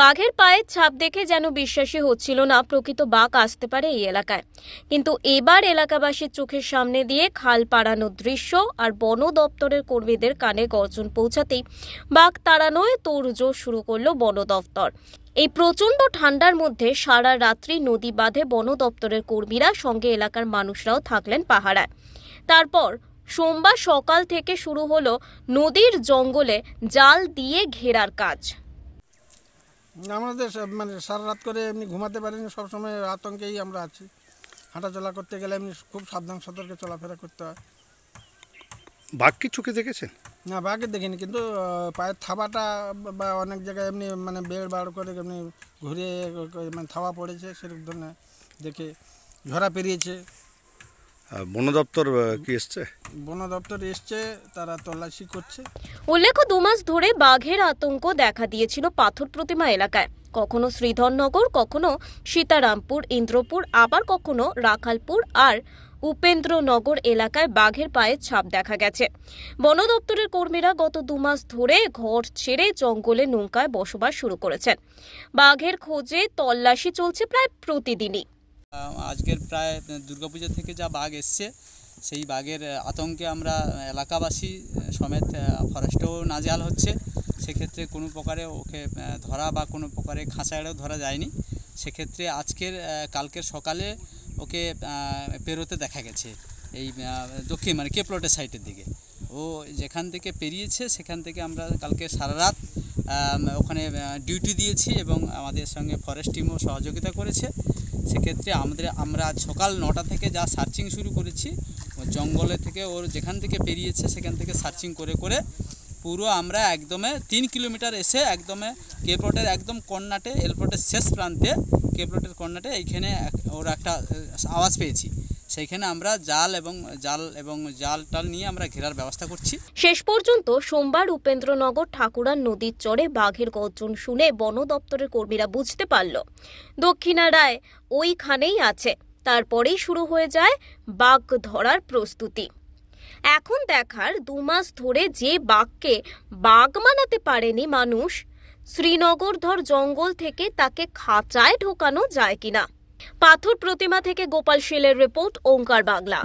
বাঘের পায়ের ছাপ দেখে যেন বিশ্বাসী হচ্ছিল না প্রকৃত বাঘ আসতে পারে এই এলাকায় কিন্তু এবার এলাকাবাসীর চোখের সামনে দিয়ে খাল পাড়ানোর দৃশ্য আর বন দপ্তরের কর্মীদের কানে গর্জন পৌঁছাতেই বাঘ তাড়ানোয় তোড়জোড় শুরু করলো বন দপ্তর এই প্রচণ্ড ঠান্ডার মধ্যে সারা রাত্রি নদী বাঁধে বন দপ্তরের কর্মীরা সঙ্গে এলাকার মানুষরাও থাকলেন পাহারায় তারপর সোমবার সকাল থেকে শুরু হলো নদীর জঙ্গলে জাল দিয়ে ঘেরার কাজ আমাদের মানে সারা রাত করে এমনি ঘুমাতে পারিনি সবসময় আতঙ্কেই আমরা আছি হাঁটাচলা করতে গেলে এমনি খুব সাবধান সতর্কে চলাফেরা করতে হয় বাঘ কি চোখে দেখেছেন না বাঘে দেখিনি কিন্তু পায়ের থাবাটা বা অনেক জায়গায় এমনি মানে বেড় বাড় করে এমনি ঘুরে মানে থাবা পড়েছে সেরকম ধরনের দেখে ঝরা পেরিয়েছে বন উল্লেখ্য দু মাস ধরে বাঘের আতঙ্ক দেখা দিয়েছিল পাথর প্রতিমা এলাকায় কখনো শ্রীধরনগর কখনো সীতারামপুর ইন্দ্রপুর আবার কখনো রাখালপুর আর উপেন্দ্রনগর এলাকায় বাঘের পায়ের ছাপ দেখা গেছে বন দপ্তরের কর্মীরা গত দু মাস ধরে ঘর ছেড়ে জঙ্গলে নৌকায় বসবাস শুরু করেছেন বাঘের খোঁজে তল্লাশি চলছে প্রায় প্রতিদিনই আজকের প্রায় দুর্গাপূজা থেকে যা বাঘ এসছে সেই বাঘের আতঙ্কে আমরা এলাকাবাসী সমেত ফরেস্টেও নাজাল হচ্ছে সেক্ষেত্রে কোনো প্রকারে ওকে ধরা বা কোনো প্রকারে এড়েও ধরা যায়নি সেক্ষেত্রে আজকের কালকের সকালে ওকে পেরোতে দেখা গেছে এই দক্ষিণ মানে কেপ্লটের সাইটের দিকে ও যেখান থেকে পেরিয়েছে সেখান থেকে আমরা কালকে সারা রাত ওখানে ডিউটি দিয়েছি এবং আমাদের সঙ্গে ফরেস্ট টিমও সহযোগিতা করেছে সেক্ষেত্রে আমাদের আমরা সকাল নটা থেকে যা সার্চিং শুরু করেছি জঙ্গলে থেকে ওর যেখান থেকে পেরিয়েছে সেখান থেকে সার্চিং করে করে পুরো আমরা একদমে তিন কিলোমিটার এসে একদমে কেপ্লটের একদম কর্নাটে এলপ্লটের শেষ প্রান্তে কেপ্লটের কর্নাটে এইখানে ওর একটা আওয়াজ পেয়েছি সেইখানে আমরা জাল এবং জাল এবং জাল টাল নিয়ে আমরা ঘেরার ব্যবস্থা করছি শেষ পর্যন্ত সোমবার উপেন্দ্রনগর ঠাকুরান নদীর চরে বাঘের গর্জন শুনে বন দপ্তরের কর্মীরা বুঝতে পারল দক্ষিণারায় ওইখানেই আছে তারপরেই শুরু হয়ে যায় বাঘ ধরার প্রস্তুতি এখন দেখার দু মাস ধরে যে বাঘকে বাঘ মানাতে পারেনি মানুষ শ্রীনগর ধর জঙ্গল থেকে তাকে খাঁচায় ঢোকানো যায় কিনা পাথর প্রতিমা থেকে গোপাল শীলের রিপোর্ট ওঙ্কার বাংলা